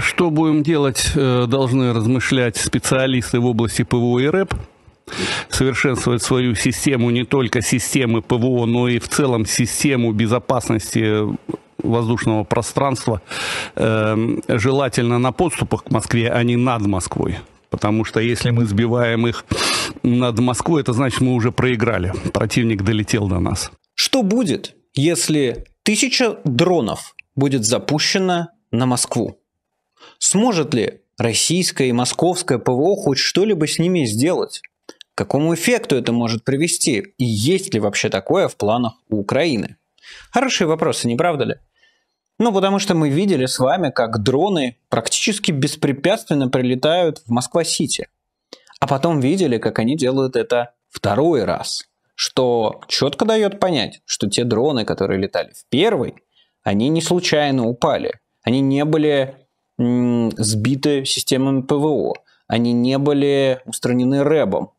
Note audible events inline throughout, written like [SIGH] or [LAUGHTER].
Что будем делать, э, должны размышлять специалисты в области ПВО и РЭП совершенствовать свою систему, не только системы ПВО, но и в целом систему безопасности воздушного пространства, эм, желательно на подступах к Москве, а не над Москвой. Потому что если мы сбиваем их над Москвой, это значит, мы уже проиграли. Противник долетел до нас. Что будет, если тысяча дронов будет запущена на Москву? Сможет ли российское и московское ПВО хоть что-либо с ними сделать? К какому эффекту это может привести? И есть ли вообще такое в планах у Украины? Хорошие вопросы, не правда ли? Ну, потому что мы видели с вами, как дроны практически беспрепятственно прилетают в Москва-Сити. А потом видели, как они делают это второй раз. Что четко дает понять, что те дроны, которые летали в первый, они не случайно упали. Они не были сбиты системами ПВО, они не были устранены рэбом,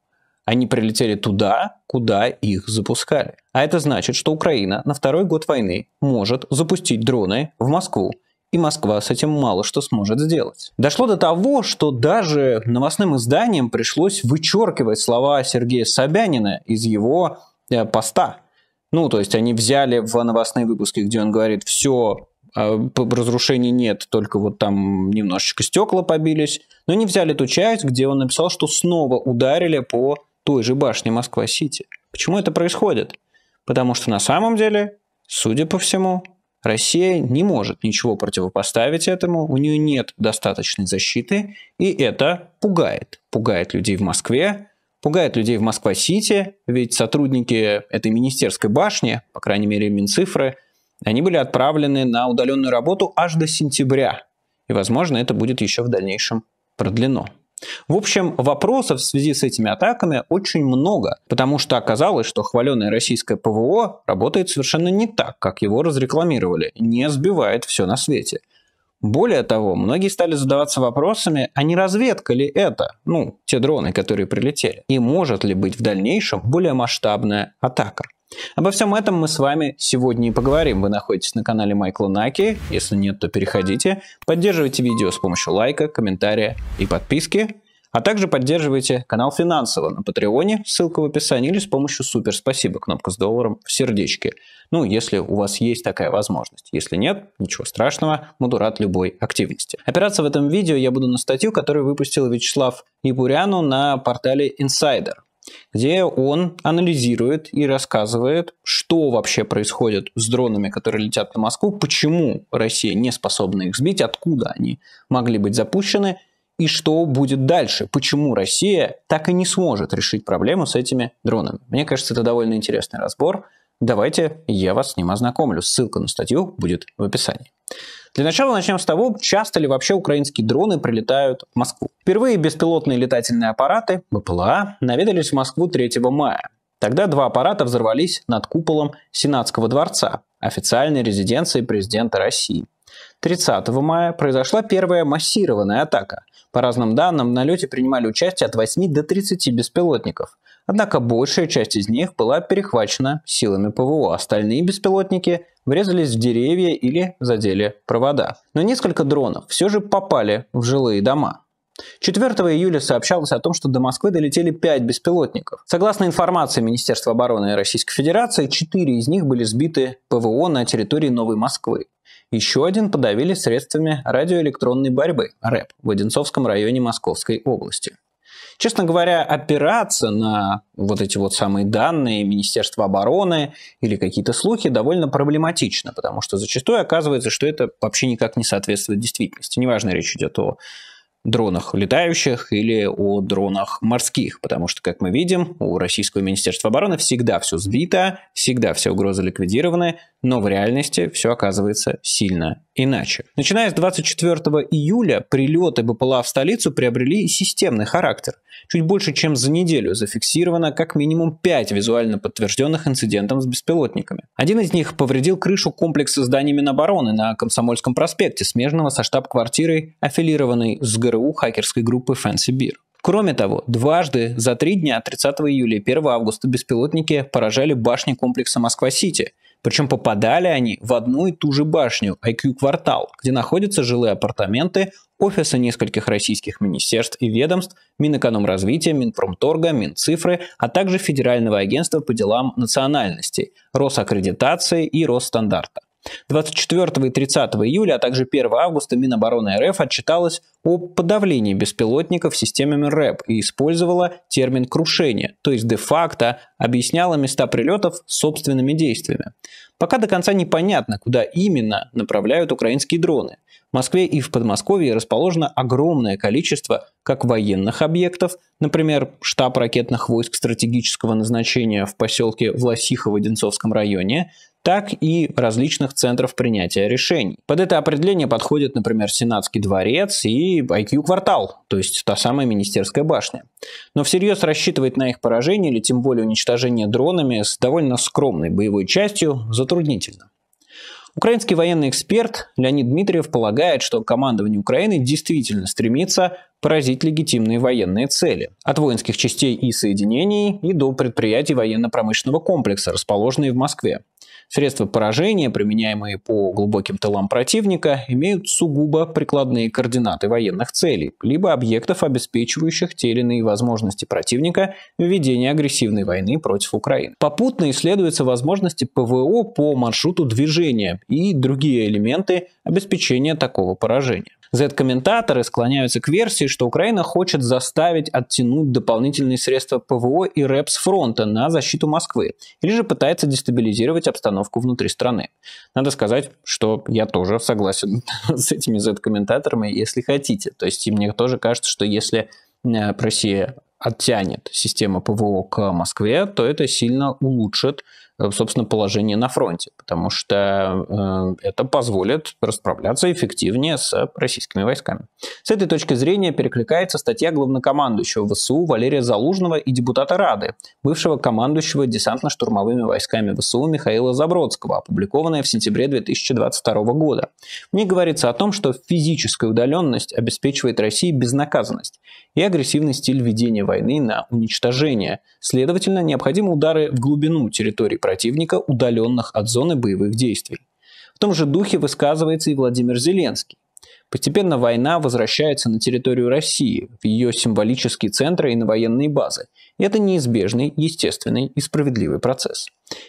они прилетели туда, куда их запускали. А это значит, что Украина на второй год войны может запустить дроны в Москву, и Москва с этим мало что сможет сделать. Дошло до того, что даже новостным изданиям пришлось вычеркивать слова Сергея Собянина из его э, поста. Ну, то есть они взяли в новостные выпуски, где он говорит, все а, разрушений нет, только вот там немножечко стекла побились. Но не взяли ту часть, где он написал, что снова ударили по той же башне Москва-Сити. Почему это происходит? Потому что на самом деле, судя по всему, Россия не может ничего противопоставить этому, у нее нет достаточной защиты, и это пугает. Пугает людей в Москве, пугает людей в Москва-Сити, ведь сотрудники этой министерской башни, по крайней мере Минцифры, они были отправлены на удаленную работу аж до сентября. И, возможно, это будет еще в дальнейшем продлено. В общем, вопросов в связи с этими атаками очень много, потому что оказалось, что хваленое российское ПВО работает совершенно не так, как его разрекламировали, не сбивает все на свете. Более того, многие стали задаваться вопросами, а не разведка ли это, ну, те дроны, которые прилетели, и может ли быть в дальнейшем более масштабная атака. Обо всем этом мы с вами сегодня и поговорим. Вы находитесь на канале Майкла Наки. Если нет, то переходите. Поддерживайте видео с помощью лайка, комментария и подписки. А также поддерживайте канал финансово на Патреоне, ссылка в описании, или с помощью супер спасибо, кнопка с долларом в сердечке. Ну, если у вас есть такая возможность. Если нет, ничего страшного, буду рад любой активности. Опираться в этом видео я буду на статью, которую выпустил Вячеслав Ибуряну на портале Insider где он анализирует и рассказывает, что вообще происходит с дронами, которые летят на Москву, почему Россия не способна их сбить, откуда они могли быть запущены и что будет дальше, почему Россия так и не сможет решить проблему с этими дронами. Мне кажется, это довольно интересный разбор. Давайте я вас с ним ознакомлю. Ссылка на статью будет в описании. Для начала начнем с того, часто ли вообще украинские дроны прилетают в Москву. Впервые беспилотные летательные аппараты, БПЛА, наведались в Москву 3 мая. Тогда два аппарата взорвались над куполом Сенатского дворца, официальной резиденции президента России. 30 мая произошла первая массированная атака. По разным данным, в налете принимали участие от 8 до 30 беспилотников. Однако большая часть из них была перехвачена силами ПВО, а остальные беспилотники врезались в деревья или задели провода. Но несколько дронов все же попали в жилые дома. 4 июля сообщалось о том, что до Москвы долетели 5 беспилотников. Согласно информации Министерства обороны Российской Федерации, 4 из них были сбиты ПВО на территории Новой Москвы. Еще один подавили средствами радиоэлектронной борьбы РЭП в Одинцовском районе Московской области. Честно говоря, опираться на вот эти вот самые данные Министерства обороны или какие-то слухи довольно проблематично, потому что зачастую оказывается, что это вообще никак не соответствует действительности. Неважно, речь идет о дронах летающих или о дронах морских, потому что, как мы видим, у Российского Министерства обороны всегда все сбито, всегда все угрозы ликвидированы, но в реальности все оказывается сильно иначе. Начиная с 24 июля прилеты БПЛА в столицу приобрели системный характер. Чуть больше, чем за неделю зафиксировано как минимум 5 визуально подтвержденных инцидентов с беспилотниками. Один из них повредил крышу комплекса зданий Минобороны на Комсомольском проспекте, смежного со штаб-квартирой, аффилированной с ГРУ хакерской группы Fancy Beer. Кроме того, дважды за три дня 30 июля и 1 августа беспилотники поражали башни комплекса Москва-Сити – причем попадали они в одну и ту же башню, IQ-квартал, где находятся жилые апартаменты, офисы нескольких российских министерств и ведомств, Минэкономразвития, Минпромторга, Минцифры, а также Федерального агентства по делам национальностей, Росаккредитации и Росстандарта. 24 и 30 июля, а также 1 августа Минобороны РФ отчиталась о подавлении беспилотников системами РЭП и использовала термин «крушение», то есть де-факто объясняла места прилетов собственными действиями. Пока до конца непонятно, куда именно направляют украинские дроны. В Москве и в Подмосковье расположено огромное количество как военных объектов, например, штаб ракетных войск стратегического назначения в поселке Власихово-Одинцовском районе, так и различных центров принятия решений. Под это определение подходит, например, Сенатский дворец и IQ-квартал, то есть та самая Министерская башня. Но всерьез рассчитывать на их поражение или тем более уничтожение дронами с довольно скромной боевой частью затруднительно. Украинский военный эксперт Леонид Дмитриев полагает, что командование Украины действительно стремится поразить легитимные военные цели. От воинских частей и соединений и до предприятий военно-промышленного комплекса, расположенные в Москве. Средства поражения, применяемые по глубоким тылам противника, имеют сугубо прикладные координаты военных целей, либо объектов, обеспечивающих те или иные возможности противника в ведении агрессивной войны против Украины. Попутно исследуются возможности ПВО по маршруту движения и другие элементы обеспечения такого поражения. Z-комментаторы склоняются к версии, что Украина хочет заставить оттянуть дополнительные средства ПВО и РЭПС фронта на защиту Москвы, или же пытается дестабилизировать обстановку обстановку внутри страны. Надо сказать, что я тоже согласен [LAUGHS] с этими Z-комментаторами, если хотите. То есть мне тоже кажется, что если э, Россия оттянет систему ПВО к Москве, то это сильно улучшит Э, собственно, положение на фронте, потому что э, это позволит расправляться эффективнее с российскими войсками. С этой точки зрения перекликается статья главнокомандующего ВСУ Валерия Залужного и депутата Рады, бывшего командующего десантно-штурмовыми войсками ВСУ Михаила Забродского, опубликованная в сентябре 2022 года. Мне говорится о том, что физическая удаленность обеспечивает России безнаказанность и агрессивный стиль ведения войны на уничтожение. Следовательно, необходимы удары в глубину территории противника, удаленных от зоны боевых действий. В том же духе высказывается и Владимир Зеленский. Постепенно война возвращается на территорию России, в ее символические центры и на военные базы, это неизбежный, естественный и справедливый процесс.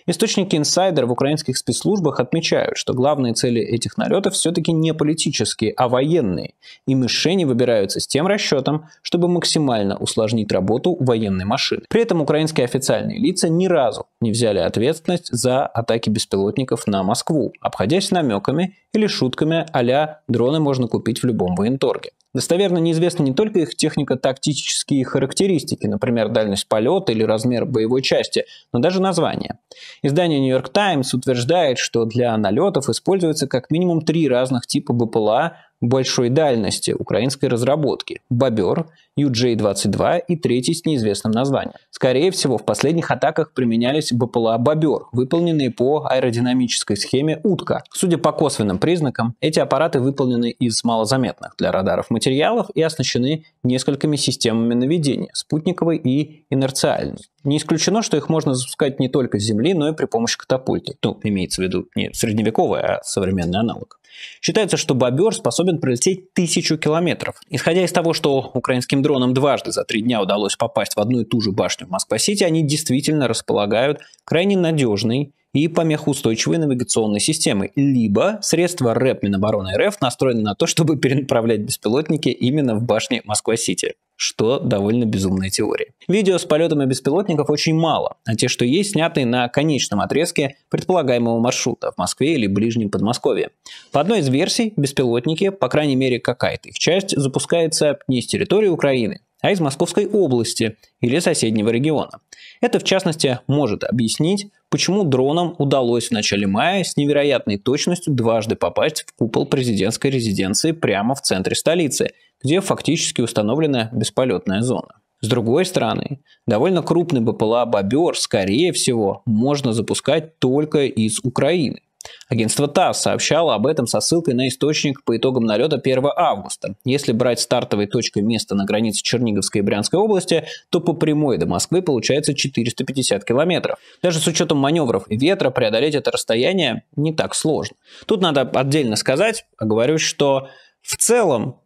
Источники инсайдер в украинских спецслужбах отмечают, что главные цели этих налетов все-таки не политические, а военные, и мишени выбираются с тем расчетом, чтобы максимально усложнить работу военной машины. При этом украинские официальные лица ни разу не взяли ответственность за атаки беспилотников на Москву, обходясь намеками или шутками а дроны можно купить в любом военторге. Достоверно неизвестна не только их технико-тактические характеристики, например, дальность полета или размер боевой части, но даже название. Издание New York Times утверждает, что для налетов используется как минимум три разных типа БПЛА, большой дальности украинской разработки «Бобер», UJ-22 и третий с неизвестным названием. Скорее всего, в последних атаках применялись БПЛА «Бобер», выполненные по аэродинамической схеме «Утка». Судя по косвенным признакам, эти аппараты выполнены из малозаметных для радаров материалов и оснащены несколькими системами наведения – спутниковой и инерциальной. Не исключено, что их можно запускать не только с Земли, но и при помощи катапульты. Ну, имеется в виду не средневековый, а современный аналог. Считается, что бобер способен пролететь тысячу километров. Исходя из того, что украинским дронам дважды за три дня удалось попасть в одну и ту же башню в Москва-Сити, они действительно располагают крайне надежной и помехоустойчивой навигационной системы, либо средства РЭП Минобороны РФ настроены на то, чтобы перенаправлять беспилотники именно в башне Москва-Сити что довольно безумная теория. Видео с полетами беспилотников очень мало, а те, что есть, сняты на конечном отрезке предполагаемого маршрута в Москве или ближнем Подмосковье. По одной из версий, беспилотники, по крайней мере какая-то их часть, запускается не с территории Украины, а из Московской области или соседнего региона. Это, в частности, может объяснить, почему дронам удалось в начале мая с невероятной точностью дважды попасть в купол президентской резиденции прямо в центре столицы, где фактически установлена бесполетная зона. С другой стороны, довольно крупный БПЛА «Бобер», скорее всего, можно запускать только из Украины. Агентство ТАСС сообщало об этом со ссылкой на источник по итогам налета 1 августа. Если брать стартовой точкой место на границе Черниговской и Брянской области, то по прямой до Москвы получается 450 километров. Даже с учетом маневров и ветра преодолеть это расстояние не так сложно. Тут надо отдельно сказать, оговорюсь, что в целом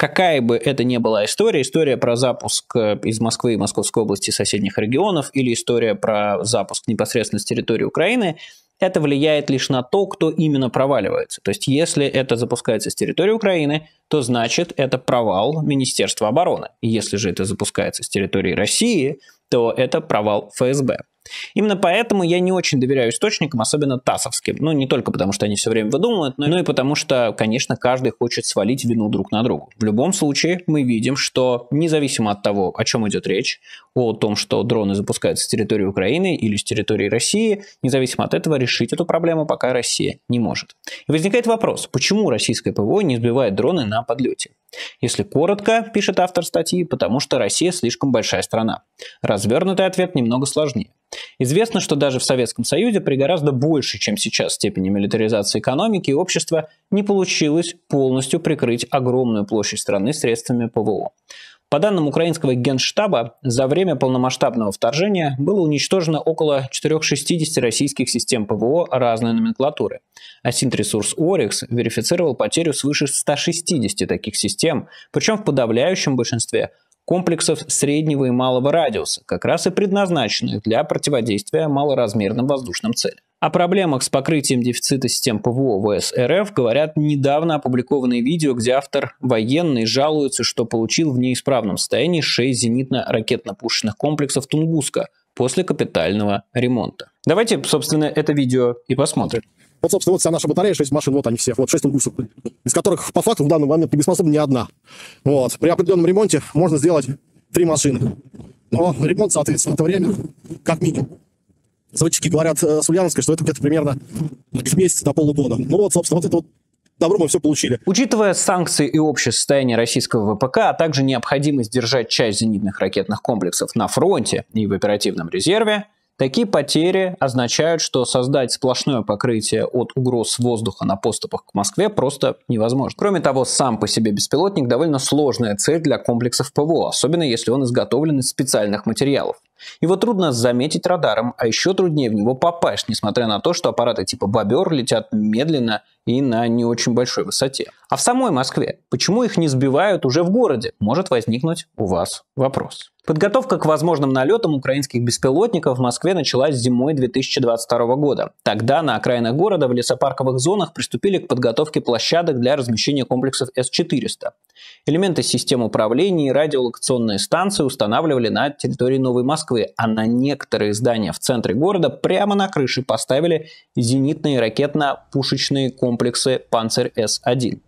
Какая бы это ни была история, история про запуск э, из Москвы и Московской области соседних регионов или история про запуск непосредственно с территории Украины, это влияет лишь на то, кто именно проваливается. То есть если это запускается с территории Украины, то значит это провал Министерства обороны. Если же это запускается с территории России, то это провал ФСБ. Именно поэтому я не очень доверяю источникам, особенно ТАСовским. Ну, не только потому, что они все время выдумывают, но, но ну и потому, что, конечно, каждый хочет свалить вину друг на друга. В любом случае, мы видим, что независимо от того, о чем идет речь, о том, что дроны запускаются с территории Украины или с территории России, независимо от этого, решить эту проблему пока Россия не может. И возникает вопрос, почему российское ПВО не сбивает дроны на подлете? Если коротко, пишет автор статьи, потому что Россия слишком большая страна. Развернутый ответ немного сложнее. Известно, что даже в Советском Союзе при гораздо большей, чем сейчас степени милитаризации экономики и общества не получилось полностью прикрыть огромную площадь страны средствами ПВО. По данным украинского генштаба, за время полномасштабного вторжения было уничтожено около 460 российских систем ПВО разной номенклатуры. А синтресурс Орикс верифицировал потерю свыше 160 таких систем, причем в подавляющем большинстве – комплексов среднего и малого радиуса, как раз и предназначенных для противодействия малоразмерным воздушным целям. О проблемах с покрытием дефицита систем ПВО в СРФ говорят недавно опубликованные видео, где автор военный жалуется, что получил в неисправном состоянии 6 зенитно-ракетно-пушечных комплексов Тунгуска после капитального ремонта. Давайте, собственно, это видео и посмотрим. Вот, собственно, вот вся наша батарея, 6 машин, вот они все, вот 6 тунгусов, из которых по факту в данный момент не беспособна ни одна. Вот. При определенном ремонте можно сделать 3 машины. Но ремонт, соответственно, это время как минимум. Заводчики говорят э, с Ульяновской, что это где-то примерно в месяц до полугода. Ну вот, собственно, вот это вот добро мы все получили. Учитывая санкции и общее состояние российского ВПК, а также необходимость держать часть зенитных ракетных комплексов на фронте и в оперативном резерве, Такие потери означают, что создать сплошное покрытие от угроз воздуха на поступах к Москве просто невозможно. Кроме того, сам по себе беспилотник довольно сложная цель для комплексов ПВО, особенно если он изготовлен из специальных материалов. Его трудно заметить радаром, а еще труднее в него попасть, несмотря на то, что аппараты типа «Бобер» летят медленно и на не очень большой высоте. А в самой Москве почему их не сбивают уже в городе? Может возникнуть у вас вопрос. Подготовка к возможным налетам украинских беспилотников в Москве началась зимой 2022 года. Тогда на окраинах города в лесопарковых зонах приступили к подготовке площадок для размещения комплексов С-400. Элементы систем управления и радиолокационные станции устанавливали на территории Новой Москвы Москвы, а на некоторые здания в центре города прямо на крыше поставили зенитные ракетно-пушечные комплексы «Панцирь-С-1».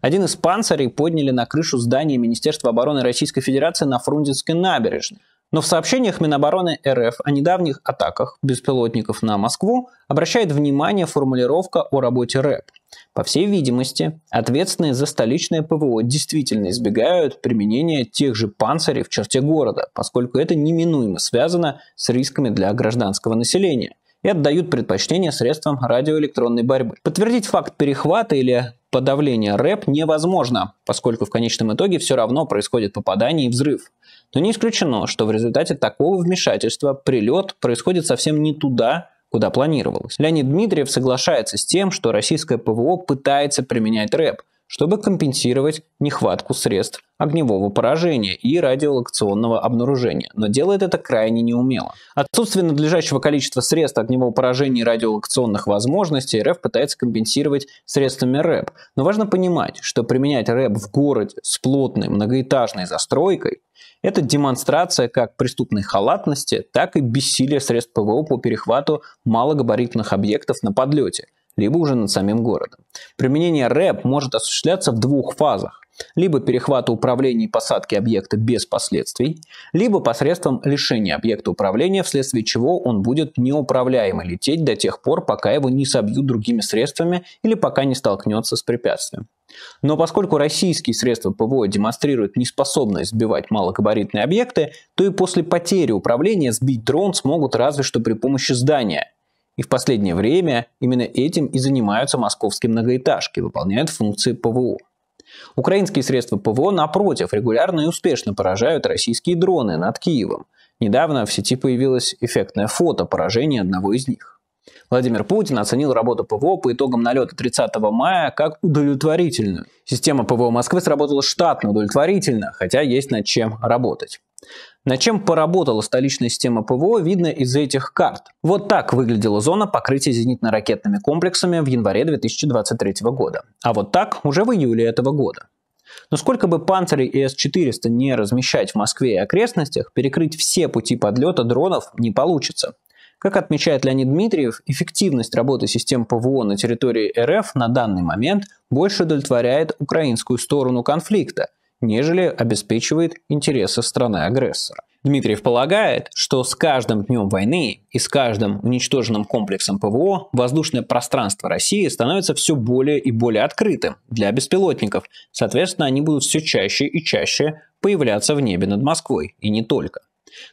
Один из панцирей подняли на крышу здания Министерства обороны Российской Федерации на Фрунзенской набережной. Но в сообщениях Минобороны РФ о недавних атаках беспилотников на Москву обращает внимание формулировка о работе РЭП – по всей видимости, ответственные за столичное ПВО действительно избегают применения тех же панцирей в черте города, поскольку это неминуемо связано с рисками для гражданского населения и отдают предпочтение средствам радиоэлектронной борьбы. Подтвердить факт перехвата или подавления рэп невозможно, поскольку в конечном итоге все равно происходит попадание и взрыв. Но не исключено, что в результате такого вмешательства прилет происходит совсем не туда, куда планировалось. Леонид Дмитриев соглашается с тем, что российское ПВО пытается применять рэп – чтобы компенсировать нехватку средств огневого поражения и радиолокационного обнаружения, но делает это крайне неумело. Отсутствие надлежащего количества средств огневого поражения и радиолокационных возможностей РФ пытается компенсировать средствами РЭП. Но важно понимать, что применять РЭП в городе с плотной многоэтажной застройкой – это демонстрация как преступной халатности, так и бессилия средств ПВО по перехвату малогабаритных объектов на подлете – либо уже над самим городом. Применение РЭП может осуществляться в двух фазах либо перехвата управления и посадки объекта без последствий, либо посредством лишения объекта управления, вследствие чего он будет неуправляемо лететь до тех пор, пока его не собьют другими средствами или пока не столкнется с препятствием. Но поскольку российские средства ПВО демонстрируют неспособность сбивать малогабаритные объекты, то и после потери управления сбить дрон смогут разве что при помощи здания – и в последнее время именно этим и занимаются московские многоэтажки, выполняют функции ПВО. Украинские средства ПВО, напротив, регулярно и успешно поражают российские дроны над Киевом. Недавно в сети появилось эффектное фото поражения одного из них. Владимир Путин оценил работу ПВО по итогам налета 30 мая как удовлетворительную. Система ПВО Москвы сработала штатно, удовлетворительно, хотя есть над чем работать. На чем поработала столичная система ПВО, видно из этих карт. Вот так выглядела зона покрытия зенитно-ракетными комплексами в январе 2023 года. А вот так уже в июле этого года. Но сколько бы панцирей и С-400 не размещать в Москве и окрестностях, перекрыть все пути подлета дронов не получится. Как отмечает Леонид Дмитриев, эффективность работы систем ПВО на территории РФ на данный момент больше удовлетворяет украинскую сторону конфликта – нежели обеспечивает интересы страны-агрессора. Дмитриев полагает, что с каждым днем войны и с каждым уничтоженным комплексом ПВО воздушное пространство России становится все более и более открытым для беспилотников. Соответственно, они будут все чаще и чаще появляться в небе над Москвой, и не только.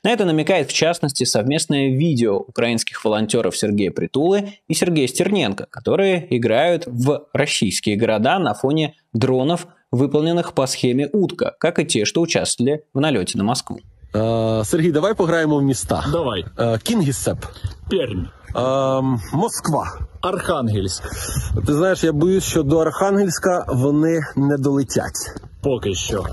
На это намекает в частности совместное видео украинских волонтеров Сергея Притулы и Сергея Стерненко, которые играют в российские города на фоне дронов выполненных по схеме «Утка», как и те, что участвовали в налете на Москву. Э, Сергей, давай поиграем в места. Давай. Э, Кингисепп. Пермь, е, э, Москва. Архангельск. Ты знаешь, я боюсь, что до Архангельска вони не долетят. Пока еще.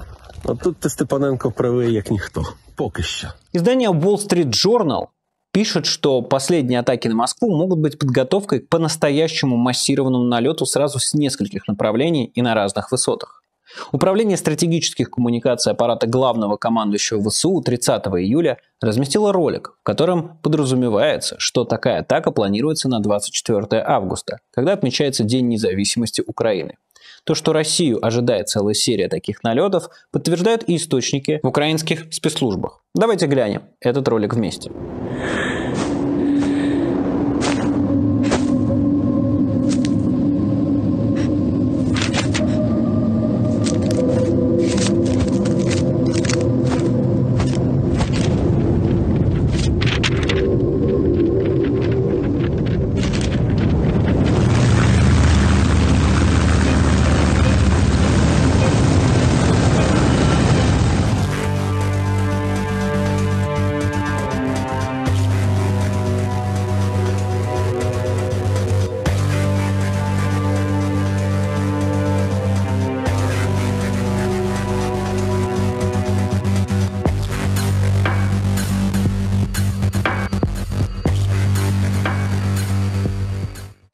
А тут ти Степаненко правий, как никто. Пока еще. Издание Wall Street Journal пишет, что последние атаки на Москву могут быть подготовкой к по-настоящему массированному налету сразу с нескольких направлений и на разных высотах. Управление стратегических коммуникаций аппарата главного командующего ВСУ 30 июля разместило ролик, в котором подразумевается, что такая атака планируется на 24 августа, когда отмечается День независимости Украины. То, что Россию ожидает целая серия таких налетов, подтверждают и источники в украинских спецслужбах. Давайте глянем этот ролик вместе.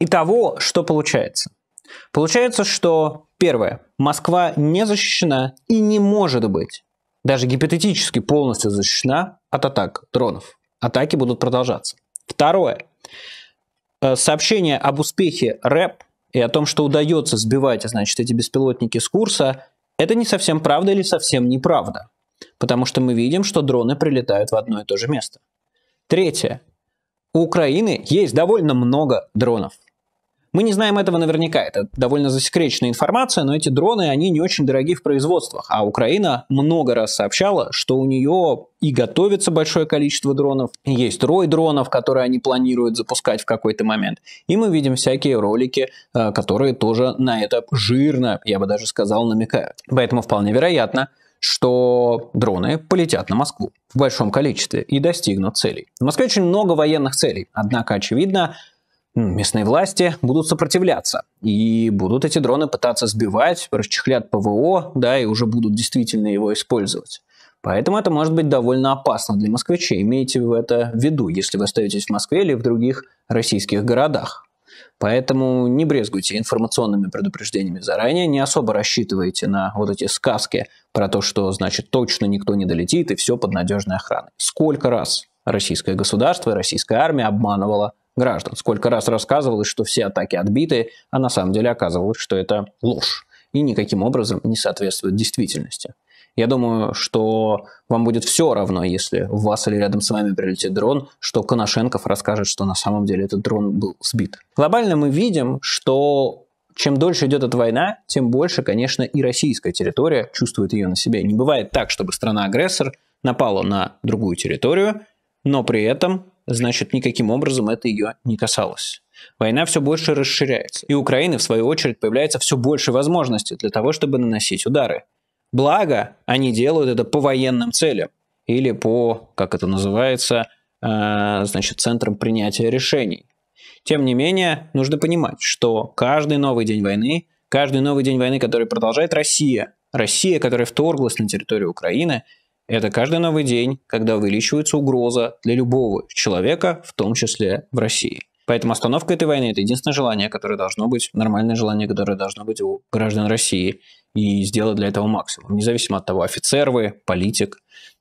Итого, что получается? Получается, что первое, Москва не защищена и не может быть даже гипотетически полностью защищена от атак дронов. Атаки будут продолжаться. Второе. Э, сообщение об успехе РЭП и о том, что удается сбивать, значит, эти беспилотники с курса, это не совсем правда или совсем неправда. Потому что мы видим, что дроны прилетают в одно и то же место. Третье. У Украины есть довольно много дронов. Мы не знаем этого наверняка, это довольно засекреченная информация, но эти дроны, они не очень дороги в производствах, а Украина много раз сообщала, что у нее и готовится большое количество дронов, есть рой дронов, которые они планируют запускать в какой-то момент, и мы видим всякие ролики, э, которые тоже на это жирно, я бы даже сказал, намекают. Поэтому вполне вероятно, что дроны полетят на Москву в большом количестве и достигнут целей. В Москве очень много военных целей, однако, очевидно, местные власти будут сопротивляться. И будут эти дроны пытаться сбивать, расчехлят ПВО, да, и уже будут действительно его использовать. Поэтому это может быть довольно опасно для москвичей. Имейте в это в виду, если вы остаетесь в Москве или в других российских городах. Поэтому не брезгуйте информационными предупреждениями заранее, не особо рассчитывайте на вот эти сказки про то, что значит точно никто не долетит и все под надежной охраной. Сколько раз российское государство и российская армия обманывала граждан. Сколько раз рассказывалось, что все атаки отбиты, а на самом деле оказывалось, что это ложь и никаким образом не соответствует действительности. Я думаю, что вам будет все равно, если у вас или рядом с вами прилетит дрон, что Коношенков расскажет, что на самом деле этот дрон был сбит. Глобально мы видим, что чем дольше идет эта война, тем больше, конечно, и российская территория чувствует ее на себе. Не бывает так, чтобы страна-агрессор напала на другую территорию, но при этом значит, никаким образом это ее не касалось. Война все больше расширяется, и Украины, в свою очередь, появляется все больше возможностей для того, чтобы наносить удары. Благо, они делают это по военным целям или по, как это называется, э, значит, центрам принятия решений. Тем не менее, нужно понимать, что каждый новый день войны, каждый новый день войны, который продолжает Россия, Россия, которая вторглась на территорию Украины, это каждый новый день, когда увеличивается угроза для любого человека, в том числе в России. Поэтому остановка этой войны – это единственное желание, которое должно быть, нормальное желание, которое должно быть у граждан России, и сделать для этого максимум. Независимо от того, офицер вы, политик,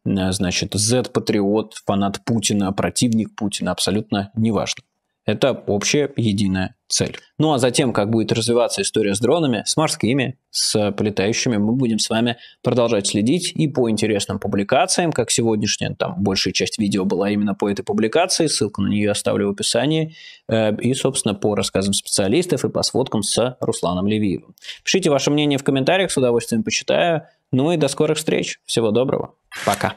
э, значит, Z-патриот, фанат Путина, противник Путина, абсолютно неважно. Это общая единая цель. Ну а затем, как будет развиваться история с дронами, с морскими, с полетающими, мы будем с вами продолжать следить и по интересным публикациям, как сегодняшняя, там большая часть видео была именно по этой публикации, ссылку на нее оставлю в описании, э, и, собственно, по рассказам специалистов и по сводкам с Русланом Левиевым. Пишите ваше мнение в комментариях, с удовольствием почитаю. Ну и до скорых встреч. Всего доброго. Пока.